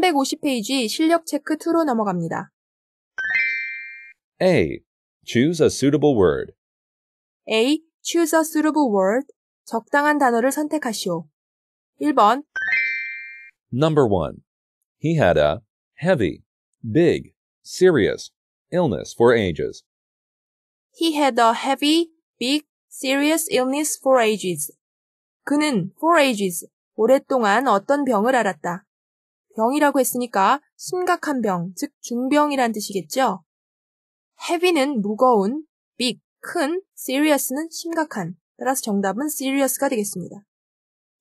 350페이지 실력 체크 2로 넘어갑니다. A. Choose a suitable word. A. Choose a suitable word. 적당한 단어를 선택하시오. 1번 Number 1. He had a heavy, big, serious illness for ages. He had a heavy, big, serious illness for ages. 그는 for ages, 오랫동안 어떤 병을 앓았다. 병이라고 했으니까 심각한 병, 즉 중병이란 뜻이겠죠? heavy는 무거운, big, 큰, serious는 심각한. 따라서 정답은 serious가 되겠습니다.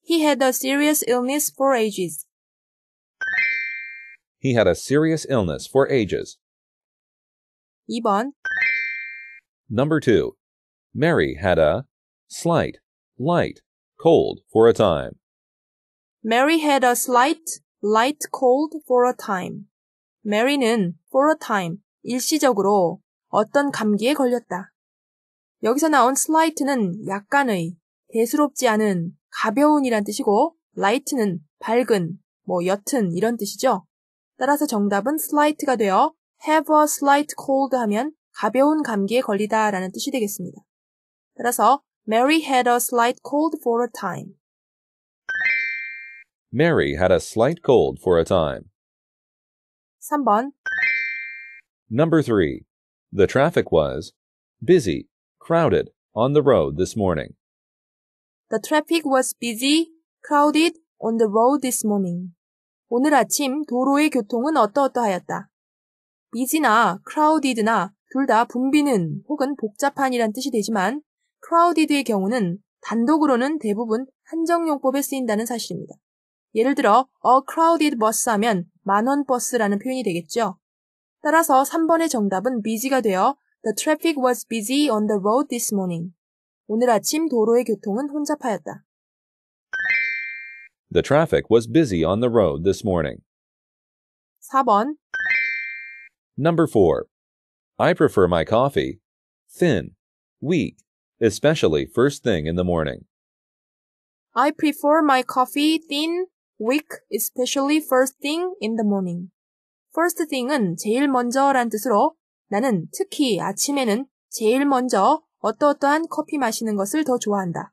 He had a serious illness for ages. He had a serious illness for ages. 2번 Number 2. Mary had a slight, light, cold for a time. Mary had a slight, light cold for a time. 메리는 for a time, 일시적으로 어떤 감기에 걸렸다. 여기서 나온 slight는 약간의, 대수롭지 않은, 가벼운이란 뜻이고, light는 밝은, 뭐 옅은 이런 뜻이죠. 따라서 정답은 slight가 되어 have a slight cold 하면 가벼운 감기에 걸리다 라는 뜻이 되겠습니다. 따라서 Mary had a slight cold for a time. Mary had a slight cold for a time. 3번 Number 3. The traffic was busy, crowded, on the road this morning. The traffic was busy, crowded, on the road this morning. 오늘 아침 도로의 교통은 어떠어떠하였다. busy나 crowded나 둘 다 붐비는 혹은 복잡한이란 뜻이 되지만 crowded의 경우는 단독으로는 대부분 한정용법에 쓰인다는 사실입니다. 예를 들어 a crowded bus 하면 만원 버스라는 표현이 되겠죠. 따라서 3번의 정답은 busy가 되어 The traffic was busy on the road this morning. 오늘 아침 도로의 교통은 혼잡하였다. The traffic was busy on the road this morning. 4번 Number 4. I prefer my coffee thin, weak, especially first thing in the morning. I prefer my coffee thin, wake s p e c i a l l y first thing in the morning. first thing은 제일 먼저란 뜻으로 나는 특히 아침에는 제일 먼저 어떠어떠한 커피 마시는 것을 더 좋아한다.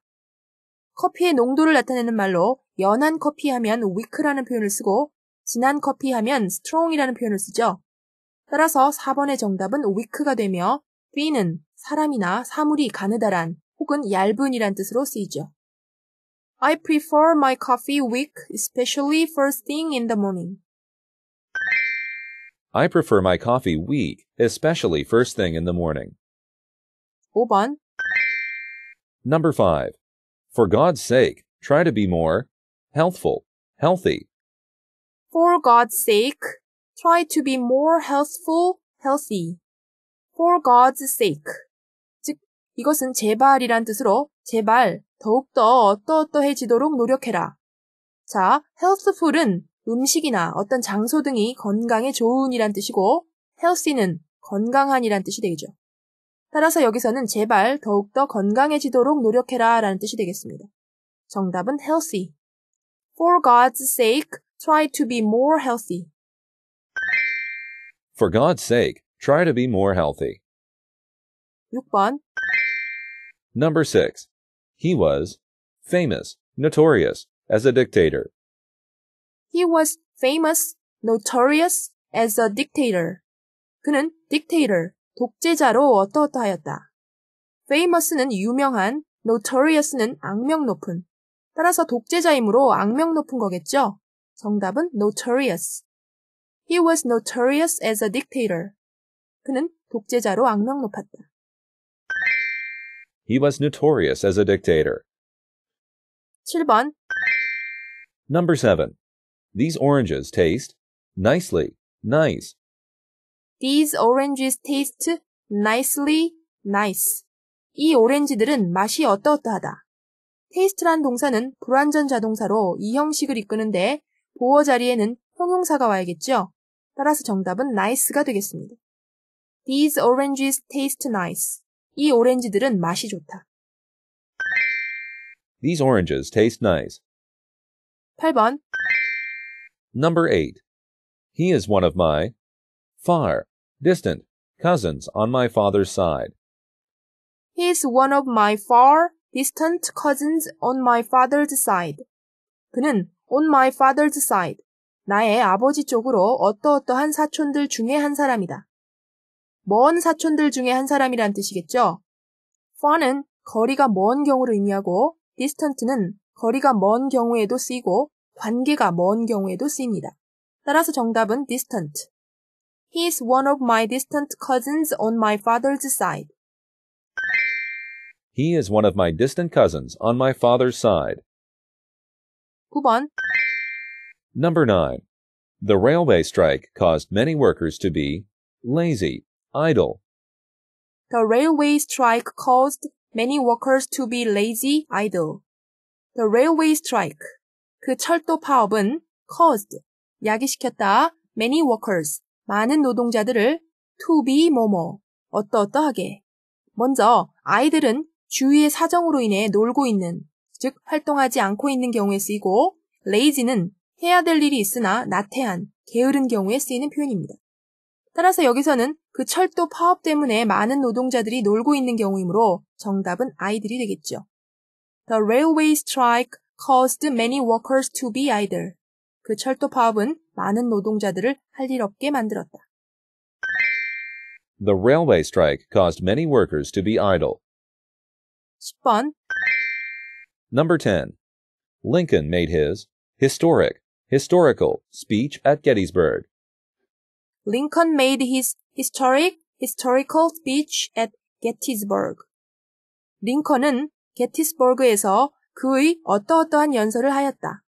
커피의 농도를 나타내는 말로 연한 커피 하면 weak라는 표현을 쓰고 진한 커피 하면 strong이라는 표현을 쓰죠. 따라서 4번의 정답은 weak가 되며 t 는 사람이나 사물이 가느다란 혹은 얇은이란 뜻으로 쓰이죠. I prefer my coffee weak, especially first thing in the morning. I prefer my coffee weak, especially first thing in the morning. 5번 Number 5. For God's sake, try to be more healthful, healthy. For God's sake, try to be more healthful, healthy. For God's sake. 즉, 이것은 제발이란 뜻으로 제발 더욱더 어떠어떠해지도록 노력해라. 자, healthful은 음식이나 어떤 장소 등이 건강에 좋은이란 뜻이고 healthy는 건강한이란 뜻이 되죠. 따라서 여기서는 제발 더욱더 건강해지도록 노력해라 라는 뜻이 되겠습니다. 정답은 healthy. For God's sake, try to be more healthy. For God's sake, try to be more healthy. 6번 Number 6. He was famous, notorious as a dictator. He was famous, notorious as a dictator. 그는 dictator, 독재자로 어떠어떠하였다. famous는 유명한, notorious는 악명 높은. 따라서 독재자이므로 악명 높은 거겠죠? 정답은 notorious. He was notorious as a dictator. 그는 독재자로 악명 높았다. He was notorious as a dictator. 7번. Number 7. These oranges taste nicely, nice. These oranges taste nicely, nice. 이 오렌지들은 맛이 어떠어떠하다. 테이스트란 동사는 불완전 자동사로 이 형식을 이끄는데 보어 자리에는 형용사가 와야겠죠. 따라서 정답은 nice가 되겠습니다. These oranges taste nice. 이 오렌지들은 맛이 좋다. These oranges taste nice. 8번 Number 8. He is one of my far, distant cousins on my father's side. He is one of my far, distant cousins on my father's side. 그는 on my father's side, 나의 아버지 쪽으로 어떠어떠한 사촌들 중에 한 사람이다. 먼 사촌들 중에 한 사람이란 뜻이겠죠. far는 거리가 먼 경우를 의미하고 distant는 거리가 먼 경우에도 쓰이고 관계가 먼 경우에도 쓰입니다. 따라서 정답은 distant. He is one of my distant cousins on my father's side. He is one of my distant cousins on my father's side. 9번. Number 9. The railway strike caused many workers to be lazy. idle. The railway strike caused many workers to be lazy, idle. The railway strike. 그 철도 파업은 caused, 야기시켰다, many workers, 많은 노동자들을 to be 뭐뭐, 어떠어떠하게. 먼저, 아이들은 주위의 사정으로 인해 놀고 있는, 즉, 활동하지 않고 있는 경우에 쓰이고, lazy는 해야 될 일이 있으나 나태한, 게으른 경우에 쓰이는 표현입니다. 따라서 여기서는 그 철도 파업 때문에 많은 노동자들이 놀고 있는 경우이므로 정답은 아이들이 되겠죠. The railway strike caused many workers to be idle. 그 철도 파업은 많은 노동자들을 할 일 없게 만들었다. The railway strike caused many workers to be idle. 10번. Number 10. Lincoln made his historic, historical speech at Gettysburg. Lincoln made his historic, historical speech at Gettysburg. 링컨은 게티스버그에서 그의 어떠어떠한 연설을 하였다.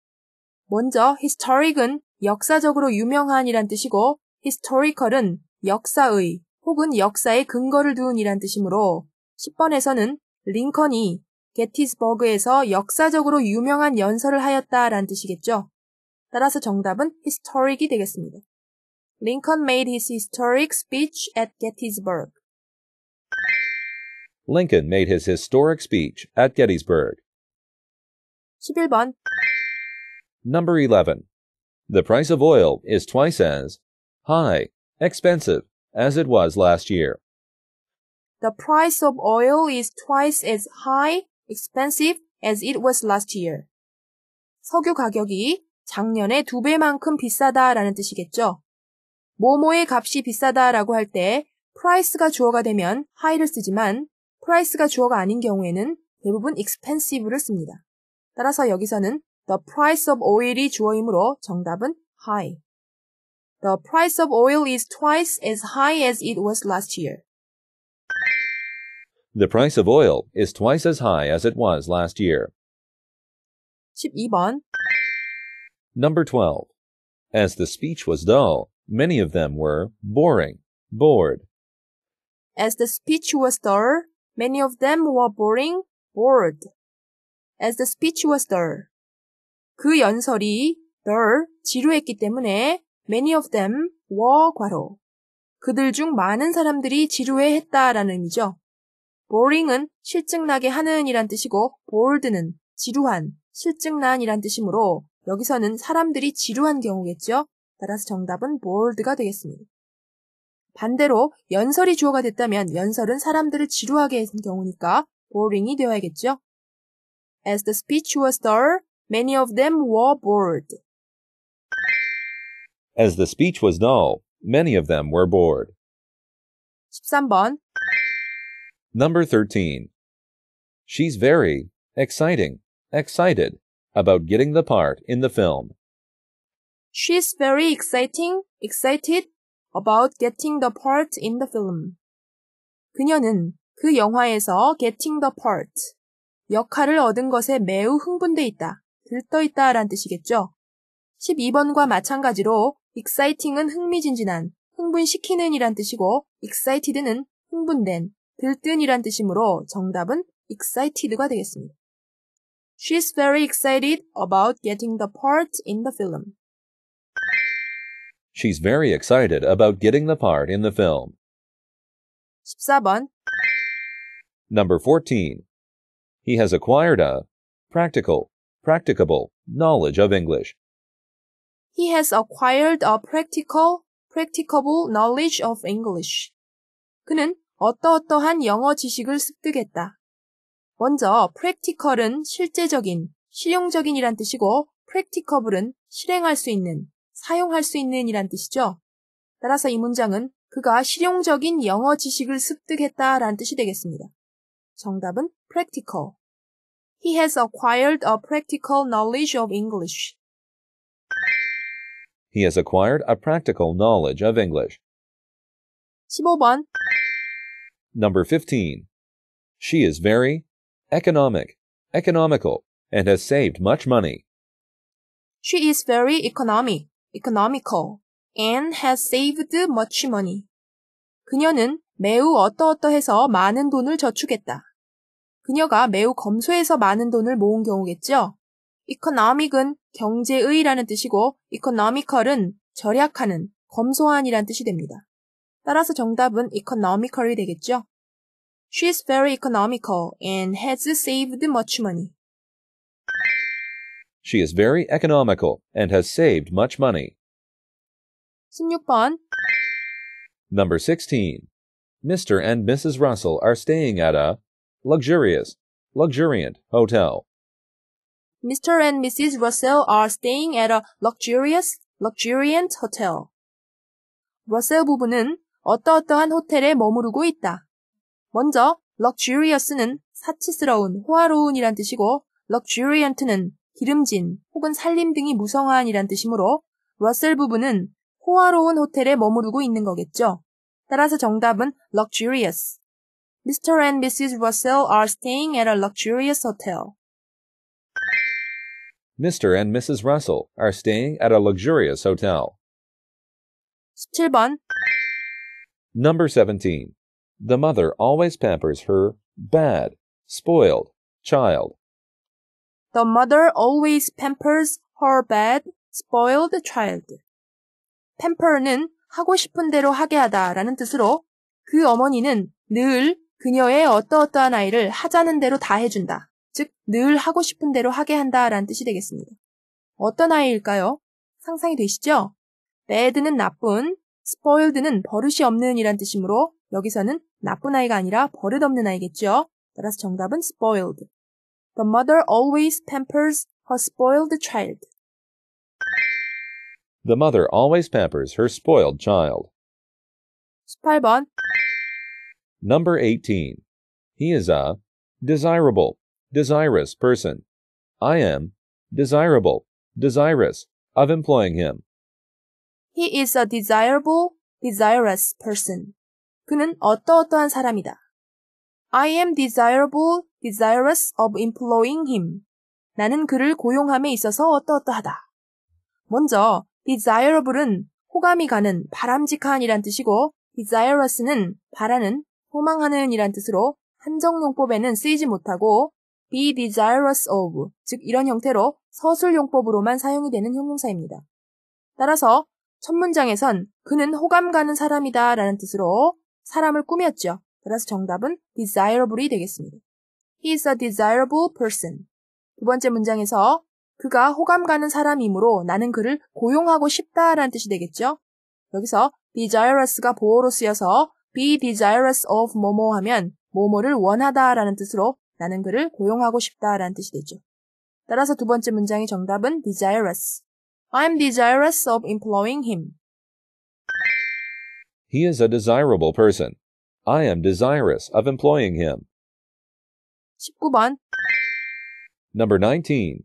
먼저 historic은 역사적으로 유명한이란 뜻이고 historical은 역사의 혹은 역사의 근거를 두은이란 뜻이므로 10번에서는 링컨이 게티스버그에서 역사적으로 유명한 연설을 하였다란 뜻이겠죠. 따라서 정답은 historic이 되겠습니다. Lincoln made his historic speech at Gettysburg. Lincoln made his historic speech at Gettysburg. 11번. Number 11. The price of oil is twice as high, expensive, as it was last year. The price of oil is twice as high, expensive, as it was last year. 석유 가격이 작년에 두 배만큼 비싸다라는 뜻이겠죠? 뭐뭐의 값이 비싸다라고 할 때 price가 주어가 되면 high를 쓰지만 price가 주어가 아닌 경우에는 대부분 expensive를 씁니다. 따라서 여기서는 the price of oil이 주어이므로 정답은 high. The price of oil is twice as high as it was last year. The price of oil is twice as high as it was last year. 12번. Number 12. As the speech was dull, Many of them were boring, bored. As the speech was dull, many of them were boring, bored. As the speech was dull. 그 연설이 dull, 지루했기 때문에 many of them were 과로. 그들 중 많은 사람들이 지루해했다라는 의미죠. boring은 실증나게 하는이란 뜻이고 bored는 지루한, 실증난이란 뜻이므로 여기서는 사람들이 지루한 경우겠죠. 따라서 정답은 bold가 되겠습니다. 반대로 연설이 주어가 됐다면 연설은 사람들을 지루하게 한 경우니까 boring이 되어야겠죠. As the speech was dull, many of them were bored. As the speech was dull, many of them were bored. 13번 Number 13. She's very exciting, excited about getting the part in the film. She's very exciting, excited about getting the part in the film. 그녀는 그 영화에서 getting the part, 역할을 얻은 것에 매우 흥분돼 있다, 들떠 있다 라는 뜻이겠죠. 12번과 마찬가지로 exciting은 흥미진진한, 흥분시키는 이란 뜻이고 excited는 흥분된, 들뜬 이란 뜻이므로 정답은 excited가 되겠습니다. She's very excited about getting the part in the film. She's very excited about getting the part in the film. 14번 Number 14. He has acquired a practical, practicable knowledge of English. He has acquired a practical, practicable knowledge of English. 그는 어떠어떠한 영어 지식을 습득했다. 먼저 practical은 실제적인, 실용적인이란 뜻이고 practicable은 실행할 수 있는, 사용할 수 있는이란 뜻이죠. 따라서 이 문장은 그가 실용적인 영어 지식을 습득했다라는 뜻이 되겠습니다. 정답은 practical. He has acquired a practical knowledge of English. He has acquired a practical knowledge of English. 15번 Number 15. She is very economic, economical, and has saved much money. She is very economic economical and has saved much money. 그녀는 매우 어떠어떠해서 많은 돈을 저축했다. 그녀가 매우 검소해서 많은 돈을 모은 경우겠죠. economic은 경제의라는 뜻이고 economical은 절약하는, 검소한이란 뜻이 됩니다. 따라서 정답은 economical이 되겠죠. She's very economical and has saved much money. She is very economical and has saved much money. 16번 Number 16. Mr. and Mrs. Russell are staying at a luxurious, luxuriant hotel. Mr. and Mrs. Russell are staying at a luxurious, luxuriant hotel. Russell 부부는 어떠어떠한 호텔에 머무르고 있다. 먼저 luxurious는 사치스러운, 호화로운이란 뜻이고 luxuriant는 기름진 혹은 살림 등이 무성한이란 뜻이므로 러셀 부부는 호화로운 호텔에 머무르고 있는 거겠죠. 따라서 정답은 luxurious. Mr. and Mrs. Russell are staying at a luxurious hotel. Mr. and Mrs. Russell are staying at a luxurious hotel. 17번 Number 17. The mother always pampers her bad, spoiled child The mother always pampers her bad, spoiled child. pamper는 하고 싶은 대로 하게 하다 라는 뜻으로 그 어머니는 늘 그녀의 어떠어떠한 아이를 하자는 대로 다 해준다. 즉, 늘 하고 싶은 대로 하게 한다 라는 뜻이 되겠습니다. 어떤 아이일까요? 상상이 되시죠? bad는 나쁜, spoiled는 버릇이 없는 이란 뜻이므로 여기서는 나쁜 아이가 아니라 버릇 없는 아이겠죠? 따라서 정답은 spoiled. The mother always pampers her spoiled child. The mother always pampers her spoiled child. 18번 Number 18. He is a desirable, desirous person. I am desirable, desirous of employing him. He is a desirable, desirous person. 그는 어떠어떠한 사람이다. I am desirable, desirous of employing him. 나는 그를 고용함에 있어서 어떠어떠하다. 먼저 desirable은 호감이 가는 바람직한이란 뜻이고 desirous는 바라는 소망하는이란 뜻으로 한정용법에는 쓰이지 못하고 be desirous of 즉 이런 형태로 서술용법으로만 사용이 되는 형용사입니다. 따라서 첫 문장에선 그는 호감 가는 사람이다 라는 뜻으로 사람을 꾸몄죠. 따라서 정답은 desirable이 되겠습니다. He is a desirable person. 두 번째 문장에서 그가 호감 가는 사람이므로 나는 그를 고용하고 싶다라는 뜻이 되겠죠. 여기서 desirous가 보어로 쓰여서 be desirous of 뭐뭐 하면 뭐뭐를 원하다라는 뜻으로 나는 그를 고용하고 싶다라는 뜻이 되죠. 따라서 두 번째 문장의 정답은 desirous. I'm desirous of employing him. He is a desirable person. I am desirous of employing him. 19번. Number 19.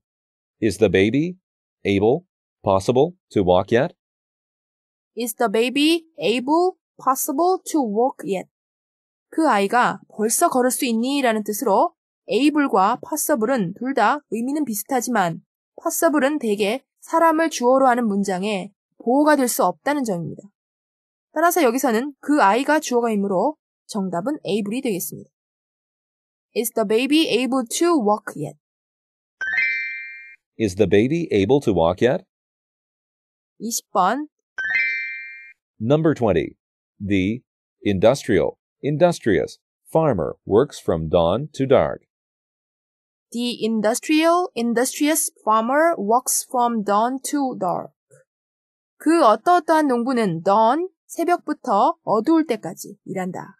Is the baby able, possible to walk yet? Is the baby able, possible to walk yet? 그 아이가 벌써 걸을 수 있니? 라는 뜻으로 able과 possible은 둘 다 의미는 비슷하지만 possible은 대개 사람을 주어로 하는 문장에 보호가 될 수 없다는 점입니다. 따라서 여기서는 그 아이가 주어가 이므로 정답은 able이 되겠습니다. Is the baby able to walk yet? Is the baby able to walk yet? 20번. Number 20. The industrial, industrious, farmer works from dawn to dark. The industrial, industrious farmer walks from dawn to dark. 그 어떠어떠한 농부는 dawn, 새벽부터 어두울 때까지 일한다.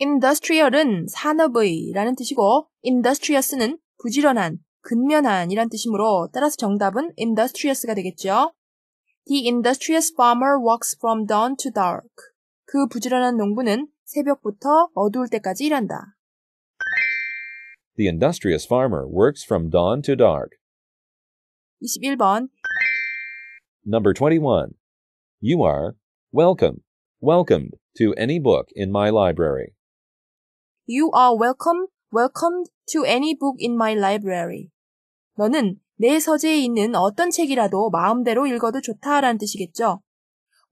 industrial은 산업의라는 뜻이고 industrious는 부지런한, 근면한이란 뜻이므로 따라서 정답은 industrious가 되겠죠. The industrious farmer works from dawn to dark. 그 부지런한 농부는 새벽부터 어두울 때까지 일한다. The industrious farmer works from dawn to dark. 21번 Number 21. You are welcome, welcomed to any book in my library. You are welcome, welcomed to any book in my library. 너는 내 서재에 있는 어떤 책이라도 마음대로 읽어도 좋다라는 뜻이겠죠.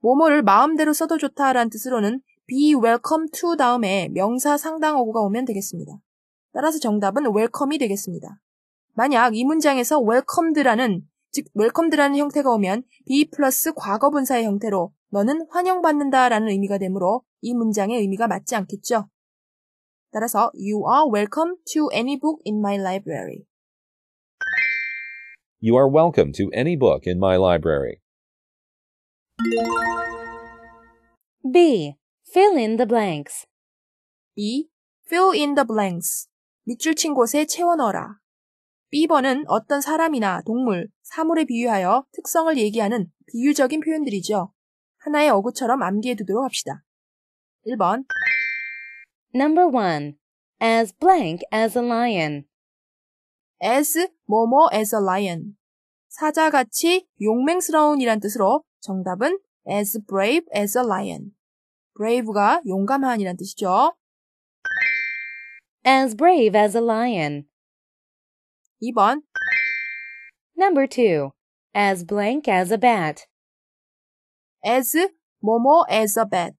뭐뭐를 마음대로 써도 좋다라는 뜻으로는 be welcome to 다음에 명사 상당어구가 오면 되겠습니다. 따라서 정답은 welcome이 되겠습니다. 만약 이 문장에서 welcomed라는 즉 welcomed라는 형태가 오면 be 플러스 과거분사의 형태로 너는 환영받는다라는 의미가 되므로 이 문장의 의미가 맞지 않겠죠. 따라서 You are welcome to any book in my library. You are welcome to any book in my library. B. Fill in the blanks. B. Fill in the blanks. 밑줄 친 곳에 채워넣어라. B번은 어떤 사람이나 동물, 사물에 비유하여 특성을 얘기하는 비유적인 표현들이죠. 하나의 어구처럼 암기해 두도록 합시다. 1번 Number 1. As blank as a lion. as 뭐뭐 as a lion. 사자같이 용맹스러운이란 뜻으로 정답은 as brave as a lion. brave가 용감한이란 뜻이죠. as brave as a lion. 2번 Number 2. As blank as a bat. as 뭐뭐 as a bat.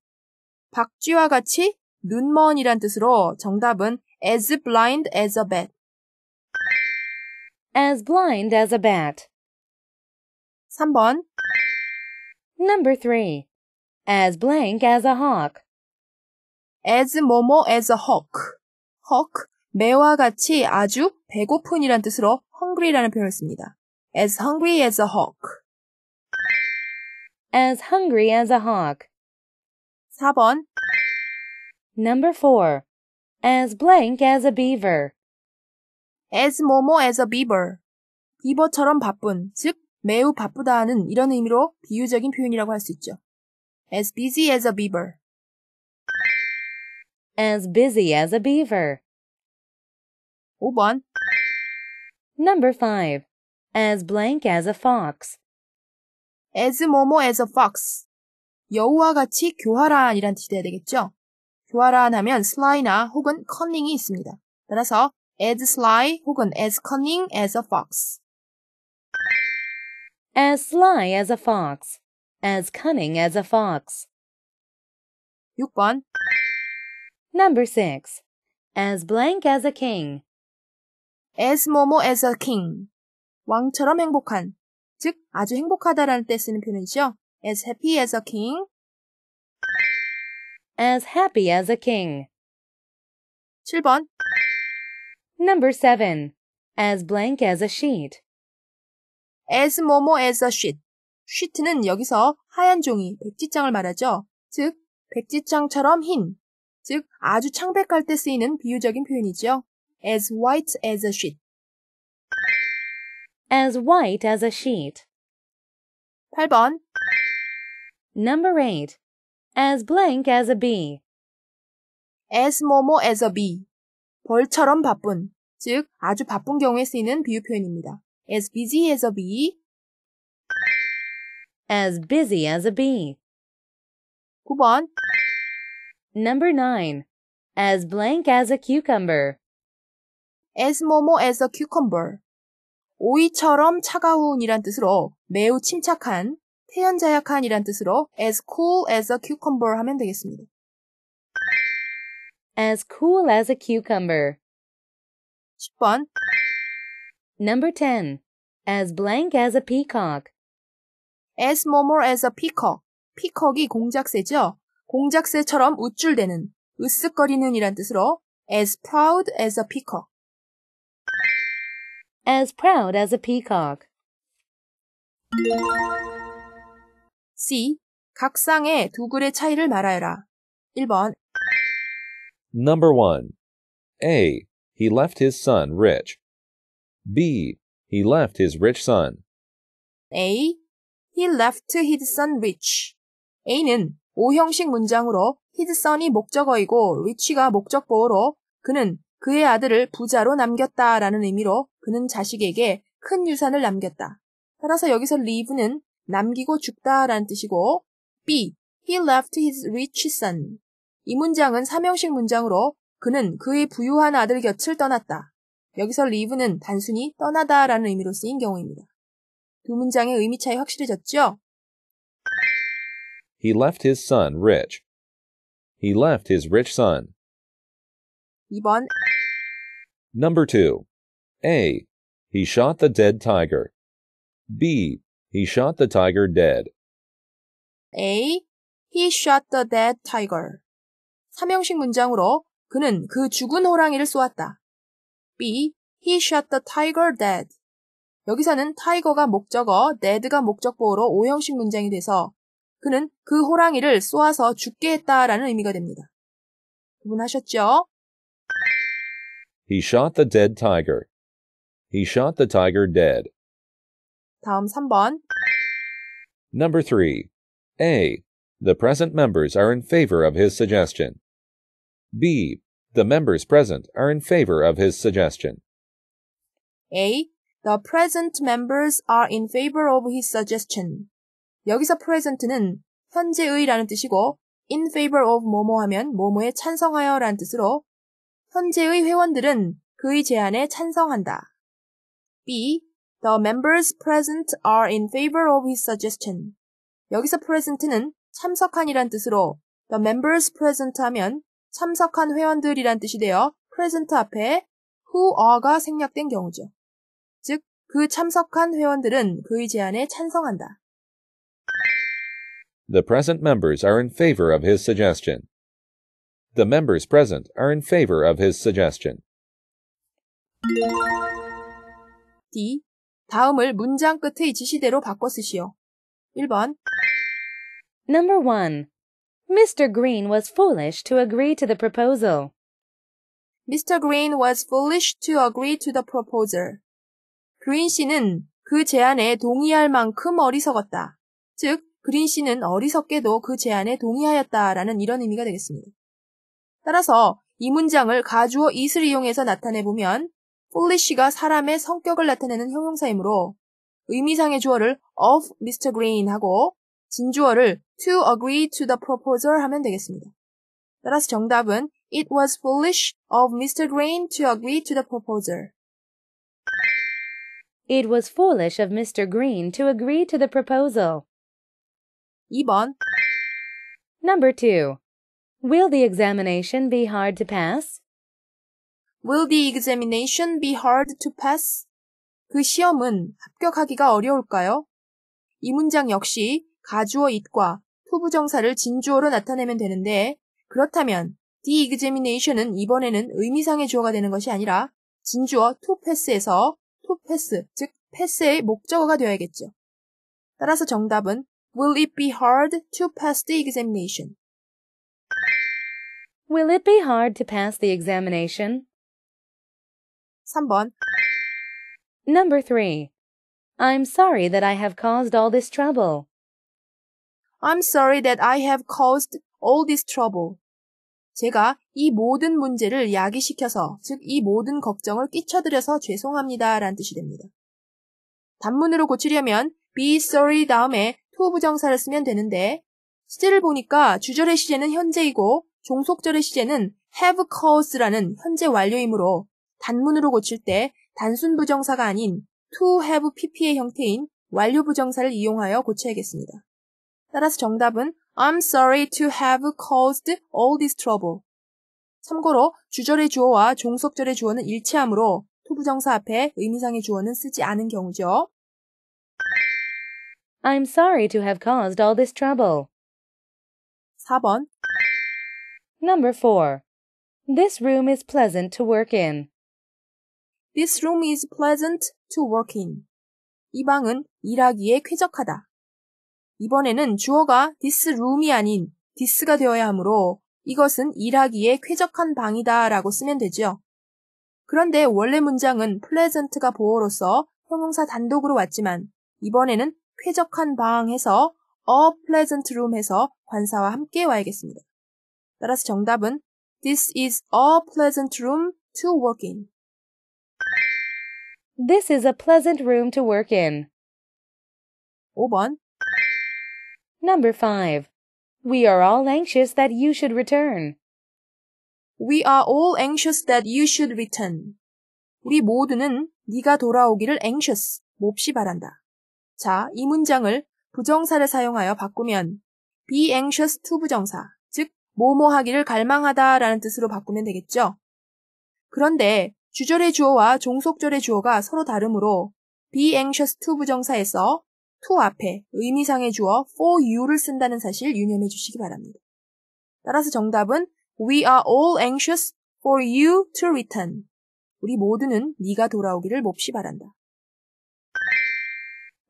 박쥐와 같이 눈먼이란 뜻으로 정답은 as blind as a bat. as blind as a bat. 3번 Number 3. as blank as a hawk. as 뭐뭐 as a hawk. hawk 매와 같이 아주 배고픈이란 뜻으로 hungry라는 표현을 씁니다. as hungry as a hawk. as hungry as a hawk. 4번 Number 4. As blank as a beaver. As 뭐뭐 as a beaver. 비버처럼 바쁜, 즉 매우 바쁘다 하는 이런 의미로 비유적인 표현이라고 할 수 있죠. As busy as a beaver. As busy as a beaver. 5번. Number 5. As blank as a fox. As 뭐뭐 as a fox. 여우와 같이 교활한이란 뜻이 되야 되겠죠? 교활한 하면 sly나 혹은 cunning이 있습니다. 따라서 as sly 혹은 as cunning as a fox. as sly as a fox, as cunning as a fox. 6번 Number 6. as blank as a king. as 뭐뭐 as a king. 왕처럼 행복한, 즉 아주 행복하다라는 때 쓰는 표현이죠. as happy as a king, as happy as a king. 7번 Number 7. As blank as a sheet. as 뭐뭐 as a sheet. sheet는 여기서 하얀 종이, 백지장을 말하죠. 즉, 백지장처럼 흰. 즉, 아주 창백할 때 쓰이는 비유적인 표현이죠. as white as a sheet. as white as a sheet. 8번 Number 8. as blank as a bee. as 뭐뭐 as a bee. 벌처럼 바쁜, 즉 아주 바쁜 경우에 쓰이는 비유 표현입니다. as busy as a bee. as busy as a bee. 9번 Number 9. as blank as a cucumber. as 뭐뭐 as a cucumber. 오이처럼 차가운이란 뜻으로 매우 침착한 태연자약한이란 뜻으로 as cool as a cucumber 하면 되겠습니다. as cool as a cucumber. 10번 Number 10. as blank as a peacock. as 뭐뭐 as a peacock. 피컥이 공작새죠. 공작새처럼 우쭐대는, 으쓱거리는 이란 뜻으로 as proud as a peacock. as proud as a peacock. C. 각 쌍의 두 글의 차이를 말하여라. 1번 Number 1. A. He left his son rich. B. He left his rich son. A. He left his son rich. A는 오형식 문장으로 his son이 목적어이고 rich가 목적보어로 그는 그의 아들을 부자로 남겼다 라는 의미로 그는 자식에게 큰 유산을 남겼다. 따라서 여기서 leave는 남기고 죽다라는 뜻이고 B. He left his rich son. 이 문장은 삼형식 문장으로 그는 그의 부유한 아들 곁을 떠났다. 여기서 leave는 단순히 떠나다라는 의미로 쓰인 경우입니다. 두 문장의 의미 차이 확실해졌죠? He left his son rich. He left his rich son. 2번 Number 2. A. He shot the dead tiger. B. He shot the tiger dead. A. He shot the dead tiger. 삼형식 문장으로 그는 그 죽은 호랑이를 쏘았다. B. He shot the tiger dead. 여기서는 tiger가 목적어, dead가 목적보어로 5형식 문장이 돼서 그는 그 호랑이를 쏘아서 죽게 했다라는 의미가 됩니다. 구분하셨죠? He shot the dead tiger. He shot the tiger dead. 다음 3번. Number 3. A. The present members are in favor of his suggestion. B. The members present are in favor of his suggestion. A. The present members are in favor of his suggestion. 여기서 present는 현재의라는 뜻이고 in favor of 뭐뭐 하면 뭐뭐에 찬성하여라는 뜻으로 현재의 회원들은 그의 제안에 찬성한다. B. The members present are in favor of his suggestion. 여기서 present는 참석한이란 뜻으로 the members present 하면 참석한 회원들이란 뜻이 되어 present 앞에 who are가 생략된 경우죠. 즉, 그 참석한 회원들은 그의 제안에 찬성한다. The present members are in favor of his suggestion. The members present are in favor of his suggestion. D. 다음을 문장 끝의 지시대로 바꿔 쓰시오. 1번 Number 1. Mr. Green was foolish to agree to the proposal. Mr. Green was foolish to agree to the proposal. 그린 씨는 그 제안에 동의할 만큼 어리석었다. 즉, 그린 씨는 어리석게도 그 제안에 동의하였다라는 이런 의미가 되겠습니다. 따라서 이 문장을 가주어 is를 이용해서 나타내 보면 Foolish가 사람의 성격을 나타내는 형용사이므로 의미상의 주어를 of Mr. Green 하고 진주어를 to agree to the proposal 하면 되겠습니다. 따라서 정답은 It was foolish of Mr. Green to agree to the proposal. It was foolish of Mr. Green to agree to the proposal. 2번 Number 2. Will the examination be hard to pass? Will the examination be hard to pass? 그 시험은 합격하기가 어려울까요? 이 문장 역시 가주어 it과 투부정사를 진주어로 나타내면 되는데 그렇다면 the examination은 이번에는 의미상의 주어가 되는 것이 아니라 진주어 to pass에서 to pass 즉 패스의 목적어가 되어야겠죠. 따라서 정답은 Will it be hard to pass the examination? Will it be hard to pass the examination? 3번. Number 3. I'm sorry that I have caused all this trouble. I'm sorry that I have caused all this trouble. 제가 이 모든 문제를 야기시켜서, 즉 이 모든 걱정을 끼쳐드려서 죄송합니다. 라는 뜻이 됩니다. 단문으로 고치려면 be sorry 다음에 to 부정사를 쓰면 되는데, 시제를 보니까 주절의 시제는 현재이고, 종속절의 시제는 have cause라는 현재 완료이므로 단문으로 고칠 때 단순 부정사가 아닌 to have pp의 형태인 완료 부정사를 이용하여 고쳐야겠습니다. 따라서 정답은 I'm sorry to have caused all this trouble. 참고로 주절의 주어와 종속절의 주어는 일치하므로 토부정사 앞에 의미상의 주어는 쓰지 않은 경우죠. I'm sorry to have caused all this trouble. 4번 Number 4. This room is pleasant to work in. This room is pleasant to work in. 이 방은 일하기에 쾌적하다. 이번에는 주어가 this room이 아닌 this가 되어야 하므로 이것은 일하기에 쾌적한 방이다 라고 쓰면 되죠. 그런데 원래 문장은 pleasant가 보호로서 형용사 단독으로 왔지만 이번에는 쾌적한 방 해서 a pleasant room 해서 관사와 함께 와야겠습니다. 따라서 정답은 This is a pleasant room to work in. This is a pleasant room to work in. 5번. Number 5. We are all anxious that you should return. We are all anxious that you should return. 우리 모두는 네가 돌아오기를 anxious, 몹시 바란다. 자, 이 문장을 부정사를 사용하여 바꾸면 be anxious to 부정사, 즉 뭐뭐 하기를 갈망하다라는 뜻으로 바꾸면 되겠죠. 그런데 주절의 주어와 종속절의 주어가 서로 다르므로 be anxious to 부정사에서 to 앞에 의미상의 주어 for you를 쓴다는 사실 유념해 주시기 바랍니다. 따라서 정답은 We are all anxious for you to return. 우리 모두는 네가 돌아오기를 몹시 바란다.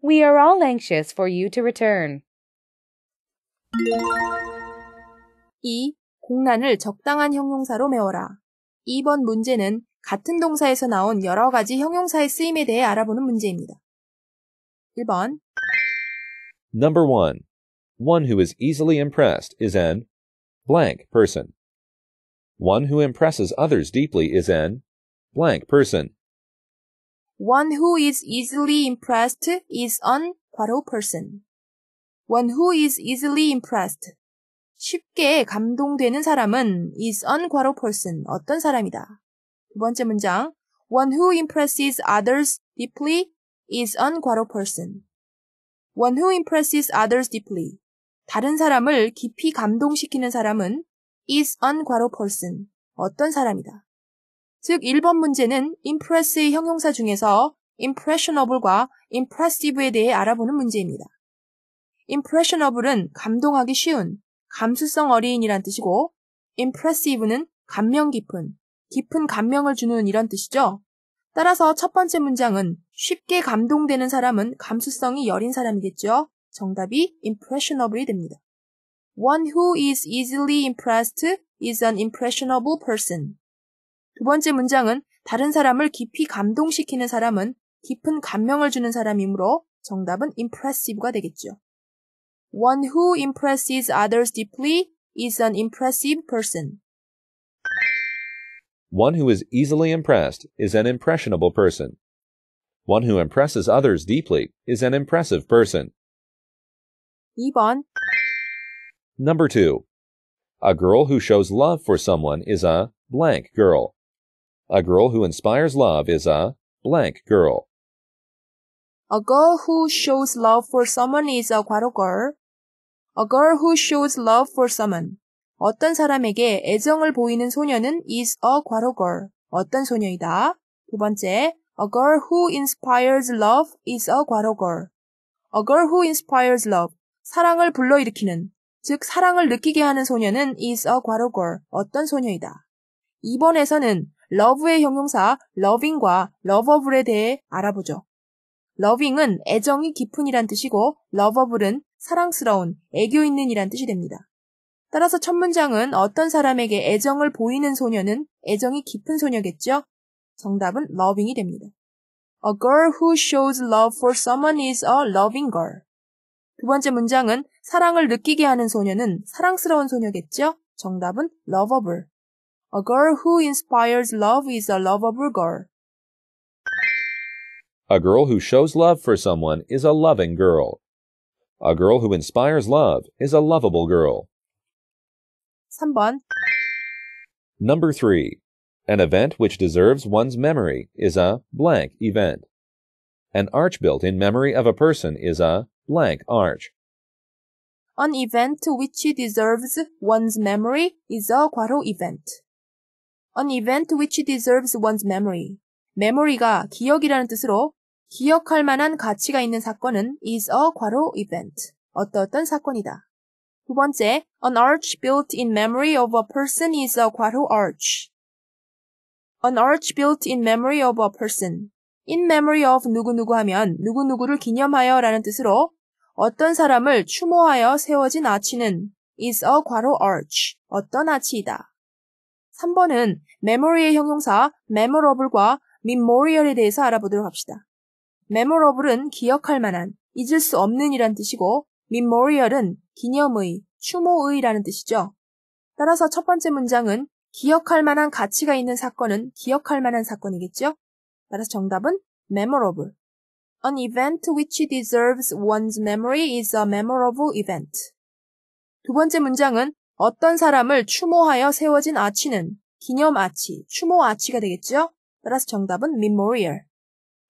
We are all anxious for you to return. 2. 공란을 적당한 형용사로 메워라. 2번 문제는 같은 동사에서 나온 여러 가지 형용사의 쓰임에 대해 알아보는 문제입니다. 1번 Number 1. One who is easily impressed is an blank person. One who impresses others deeply is an blank person. One who is easily impressed is an 과로 person. One who is easily impressed. 쉽게 감동되는 사람은 is an 과로 person. 어떤 사람이다. 두 번째 문장. One who impresses others deeply is an 과로 person. One who impresses others deeply. 다른 사람을 깊이 감동시키는 사람은 is an 과로 person. 어떤 사람이다. 즉 1번 문제는 impress의 형용사 중에서 impressionable과 impressive에 대해 알아보는 문제입니다. impressionable은 감동하기 쉬운, 감수성 어린이란 뜻이고 impressive는 감명 깊은, 깊은 감명을 주는 이런 뜻이죠. 따라서 첫 번째 문장은 쉽게 감동되는 사람은 감수성이 여린 사람이겠죠. 정답이 impressionable이 됩니다. One who is easily impressed is an impressionable person. 두 번째 문장은 다른 사람을 깊이 감동시키는 사람은 깊은 감명을 주는 사람이므로 정답은 impressive가 되겠죠. One who impresses others deeply is an impressive person. One who is easily impressed is an impressionable person. One who impresses others deeply is an impressive person. 2번 Number 2. A girl who shows love for someone is a blank girl. A girl who inspires love is a blank girl. A girl who shows love for someone is a 과로 girl. A girl who shows love for someone. 어떤 사람에게 애정을 보이는 소녀는 is a 과로 girl. 어떤 소녀이다. 두 번째, a girl who inspires love is a 과로 girl. a girl who inspires love. 사랑을 불러일으키는, 즉 사랑을 느끼게 하는 소녀는 is a 과로 girl. 어떤 소녀이다. 2번에서는 love의 형용사 loving과 l o v a b l e 에 대해 알아보죠. loving은 애정이 깊은 이란 뜻이고 l o v a b l e 은 사랑스러운, 애교 있는 이란 뜻이 됩니다. 따라서 첫 문장은 어떤 사람에게 애정을 보이는 소녀는 애정이 깊은 소녀겠죠? 정답은 loving이 됩니다. A girl who shows love for someone is a loving girl. 두 번째 문장은 사랑을 느끼게 하는 소녀는 사랑스러운 소녀겠죠? 정답은 lovable. A girl who inspires love is a lovable girl. A girl who shows love for someone is a loving girl. A girl who inspires love is a lovable girl. 3번. Number 3. An event which deserves one's memory is a blank event. An arch built in memory of a person is a blank arch. An event which deserves one's memory is a 괄호 event. An event which deserves one's memory. memory가 기억이라는 뜻으로 기억할 만한 가치가 있는 사건은 is a 괄호 event. 어떠어떤 사건이다. 두 번째, an arch built in memory of a person is a 괄호 arch. An arch built in memory of a person. in memory of 누구누구 하면 누구누구를 기념하여 라는 뜻으로 어떤 사람을 추모하여 세워진 아치는 is a 괄호 arch. 어떤 아치이다. 3번은 memory의 형용사 memorable과 memorial에 대해서 알아보도록 합시다. memorable은 기억할 만한, 잊을 수 없는 이란 뜻이고 memorial은 기념의, 추모의라는 뜻이죠. 따라서 첫 번째 문장은 기억할 만한 가치가 있는 사건은 기억할 만한 사건이겠죠? 따라서 정답은 memorable. An event which deserves one's memory is a memorable event. 두 번째 문장은 어떤 사람을 추모하여 세워진 아치는 기념 아치, 추모 아치가 되겠죠? 따라서 정답은 memorial.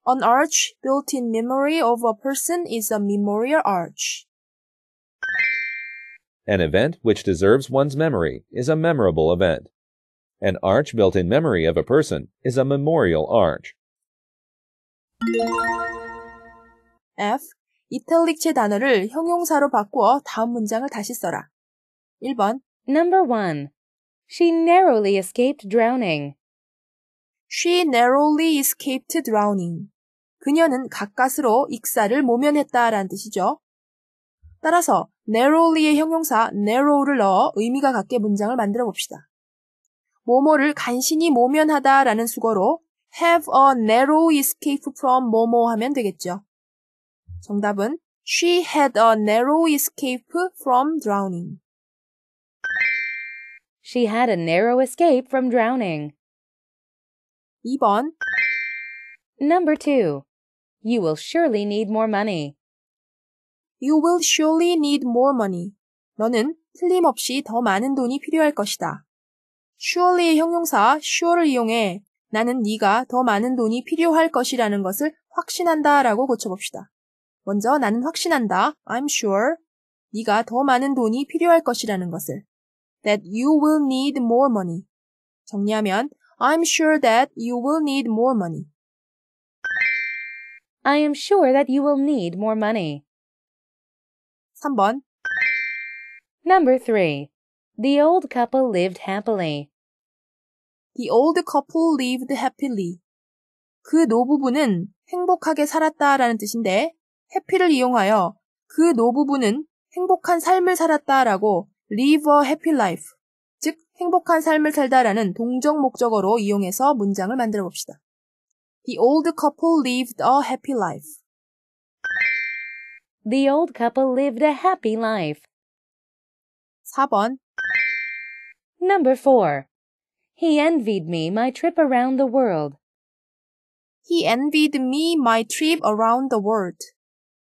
An arch built in memory of a person is a memorial arch. An event which deserves one's memory is a memorable event. An arch built in memory of a person is a memorial arch. F. 이탈릭체 단어를 형용사로 바꾸어 다음 문장을 다시 써라. 1번 Number 1. She narrowly escaped drowning. She narrowly escaped drowning. 그녀는 가까스로 익사를 모면했다라는 뜻이죠. 따라서 narrowly의 형용사 narrow를 넣어 의미가 같게 문장을 만들어 봅시다. 모모를 간신히 모면하다라는 수거로 have a narrow escape from 모모 하면 되겠죠. 정답은 she had a narrow escape from drowning. She had a narrow escape from drowning. 2번 Number 2. You will surely need more money. You will surely need more money. 너는 틀림없이 더 많은 돈이 필요할 것이다. surely의 형용사 sure를 이용해 나는 네가 더 많은 돈이 필요할 것이라는 것을 확신한다 라고 고쳐봅시다. 먼저 나는 확신한다. I'm sure. 네가 더 많은 돈이 필요할 것이라는 것을. That you will need more money. 정리하면 I'm sure that you will need more money. I am sure that you will need more money. 3번. Number 3. The old couple lived happily. The old couple lived happily. 그 노부부는 행복하게 살았다라는 뜻인데 happy를 이용하여 그 노부부는 행복한 삶을 살았다라고 live a happy life, 즉 행복한 삶을 살다라는 동적 목적어로 이용해서 문장을 만들어 봅시다. The old couple lived a happy life. The old couple lived a happy life. 4번 Number 4. He envied me my trip around the world. He envied me my trip around the world.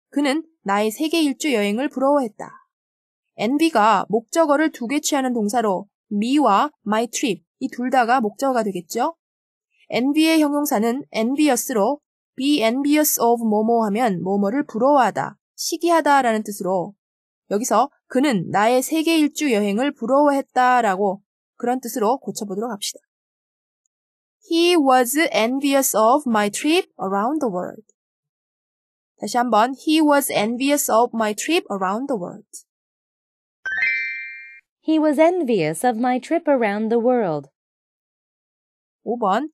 그는 나의 세계 일주 여행을 부러워했다. envy가 목적어를 두 개 취하는 동사로 me와 my trip 이 둘 다가 목적어가 되겠죠? envy의 형용사는 envious로 be envious of 뭐뭐 하면 뭐뭐를 부러워하다 시기하다라는 뜻으로 여기서 그는 나의 세계 일주 여행을 부러워했다라고 그런 뜻으로 고쳐보도록 합시다. He was envious of my trip around the world. 다시 한번 He was envious of my trip around the world. He was envious of my trip around the world. 5번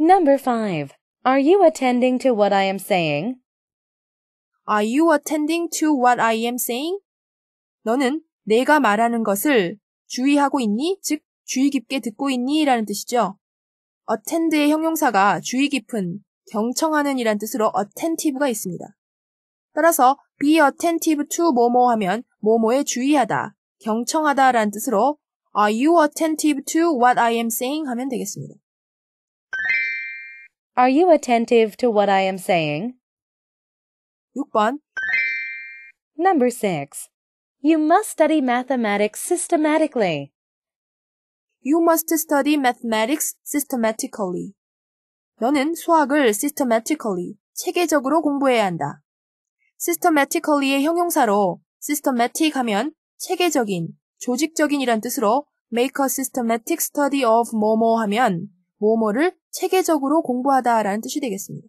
Number 5. Are you attending to what I am saying? Are you attending to what I am saying? 너는 내가 말하는 것을 주의하고 있니? 즉, 주의 깊게 듣고 있니? 라는 뜻이죠. attend의 형용사가 주의 깊은, 경청하는 이란 뜻으로 attentive가 있습니다. 따라서 be attentive to 뭐뭐 하면 뭐뭐에 주의하다, 경청하다 라는 뜻으로 Are you attentive to what I am saying? 하면 되겠습니다. Are you attentive to what I am saying? 6번. Number 6. You must study mathematics systematically. You must study mathematics systematically. 너는 수학을 systematically, 체계적으로 공부해야 한다. systematically의 형용사로 systematic 하면 체계적인, 조직적인이란 뜻으로 make a systematic study of 뭐뭐 하면 뭐뭐를 체계적으로 공부하다라는 뜻이 되겠습니다.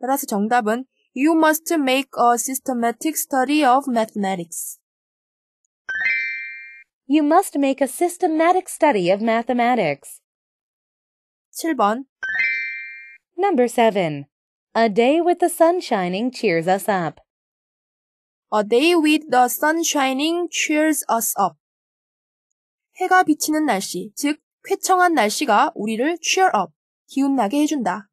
따라서 정답은 You must make a systematic study of mathematics. You must make a systematic study of mathematics. 7번 Number 7. A day with the sun shining cheers us up. A day with the sun shining cheers us up. 해가 비치는 날씨, 즉 쾌청한 날씨가 우리를 cheer up, 기운나게 해준다.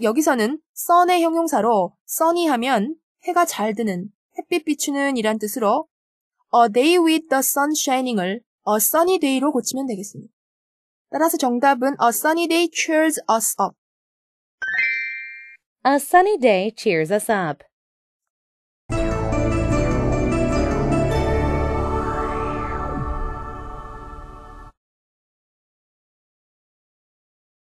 여기서는 sun의 형용사로 sunny 하면 해가 잘 드는, 햇빛 비추는 이란 뜻으로 a day with the sun shining을 a sunny day로 고치면 되겠습니다. 따라서 정답은 a sunny day cheers us up. A sunny day cheers us up.